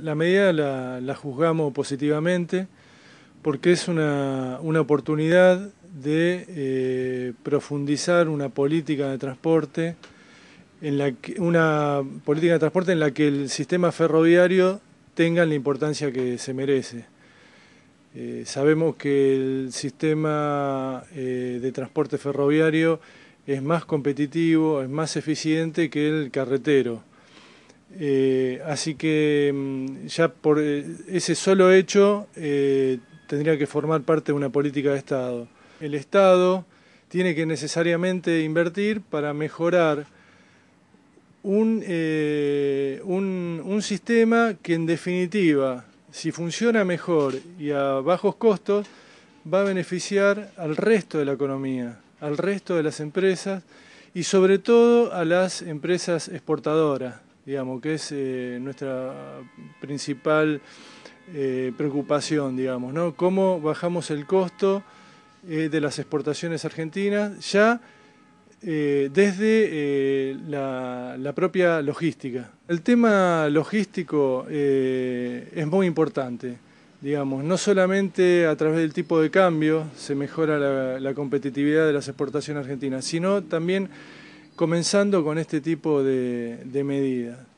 La medida la, juzgamos positivamente porque es una, oportunidad de eh, profundizar una política de transporte en la que, una política de transporte en la que el sistema ferroviario tenga la importancia que se merece. Eh, sabemos que el sistema eh, de transporte ferroviario es más competitivo, es más eficiente que el carretero. Eh, así que mm, ya por eh, ese solo hecho eh, tendría que formar parte de una política de Estado. El Estado tiene que necesariamente invertir para mejorar un sistema que en definitiva, si funciona mejor y a bajos costos, va a beneficiar al resto de la economía, al resto de las empresas y sobre todo a las empresas exportadoras que es eh, nuestra principal eh, preocupación, digamos, ¿no? Cómo bajamos el costo eh, de las exportaciones argentinas ya desde la, propia logística. El tema logístico es muy importante, digamos, no solamente a través del tipo de cambio se mejora la competitividad de las exportaciones argentinas, sino también comenzando con este tipo de, medidas.